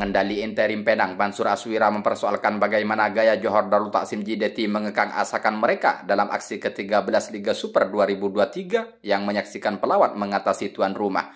Pengendali interim Penang Mansur Aswira mempersoalkan bagaimana gaya Johor Darul Taksim JDT mengekang asakan mereka dalam aksi ke-13 Liga Super 2023 yang menyaksikan pelawat mengatasi tuan rumah.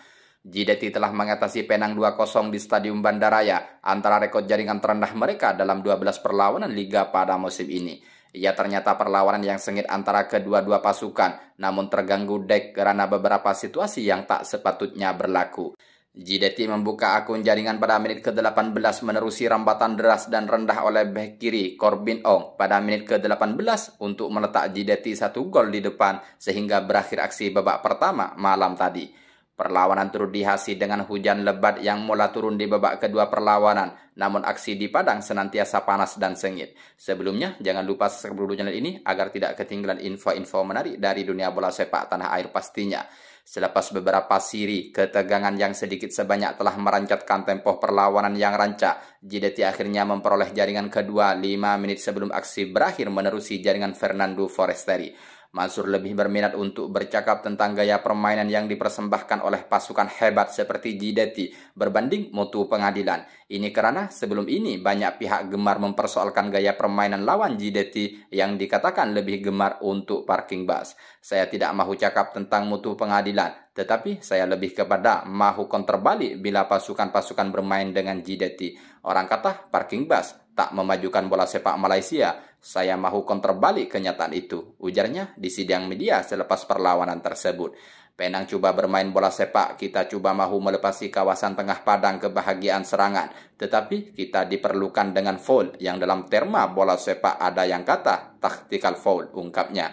JDT telah mengatasi Penang 2-0 di Stadium Bandaraya, antara rekod jaringan terendah mereka dalam 12 perlawanan Liga pada musim ini. Ia ternyata perlawanan yang sengit antara kedua-dua pasukan, namun terganggu dek karena beberapa situasi yang tak sepatutnya berlaku. Jideti membuka akun jaringan pada menit ke-18 menerusi rambatan deras dan rendah oleh bek kiri Corbin Ong pada menit ke-18 untuk meletak Jideti satu gol di depan sehingga berakhir aksi babak pertama malam tadi. Perlawanan turut dihasi dengan hujan lebat yang mula turun di babak kedua perlawanan, namun aksi di Padang senantiasa panas dan sengit. Sebelumnya, jangan lupa subscribe dulu channel ini agar tidak ketinggalan info-info menarik dari dunia bola sepak tanah air pastinya. Selepas beberapa siri, ketegangan yang sedikit sebanyak telah merancatkan tempo perlawanan yang rancak. JDT akhirnya memperoleh jaringan kedua 5 menit sebelum aksi berakhir menerusi jaringan Fernando Foresteri. Mansur lebih berminat untuk bercakap tentang gaya permainan yang dipersembahkan oleh pasukan hebat seperti Jidati berbanding mutu pengadilan. Ini karena sebelum ini banyak pihak gemar mempersoalkan gaya permainan lawan Jidati yang dikatakan lebih gemar untuk parking bus. Saya tidak mahu cakap tentang mutu pengadilan, tetapi saya lebih kepada mahu konterbalik bila pasukan-pasukan bermain dengan Jidati. Orang kata parking bus, tak memajukan bola sepak Malaysia, saya mahu konterbalik kenyataan itu, ujarnya di sidang media selepas perlawanan tersebut. Penang cuba bermain bola sepak, kita cuba mahu melepasi kawasan tengah padang kebahagiaan serangan. Tetapi kita diperlukan dengan foul yang dalam terma bola sepak ada yang kata taktikal foul, ungkapnya.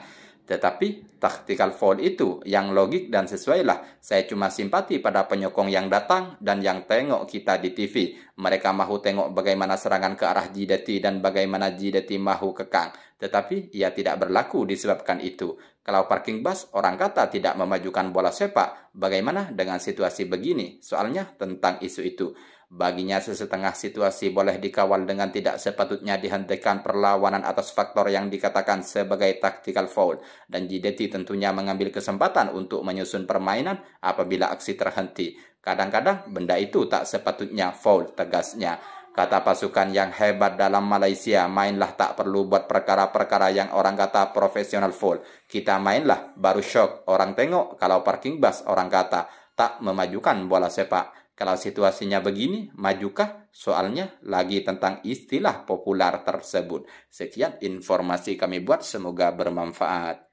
Tetapi taktikal fold itu yang logik dan sesuailah. Saya cuma simpati pada penyokong yang datang dan yang tengok kita di TV. Mereka mahu tengok bagaimana serangan ke arah Jidati dan bagaimana Jidati mahu kekang. Tetapi ia tidak berlaku disebabkan itu. Kalau parking bus, orang kata tidak memajukan bola sepak. Bagaimana dengan situasi begini? Soalnya tentang isu itu. Baginya sesetengah situasi boleh dikawal dengan tidak sepatutnya dihentikan perlawanan atas faktor yang dikatakan sebagai tactical foul dan Jideti tentunya mengambil kesempatan untuk menyusun permainan apabila aksi terhenti. Kadang-kadang benda itu tak sepatutnya foul tegasnya. Kata pasukan yang hebat dalam Malaysia, mainlah tak perlu buat perkara-perkara yang orang kata profesional foul. Kita mainlah, baru shock. Orang tengok, kalau parking bus, orang kata, tak memajukan bola sepak. Kalau situasinya begini, majukah? Soalnya lagi tentang istilah populer tersebut. Sekian informasi kami buat, semoga bermanfaat.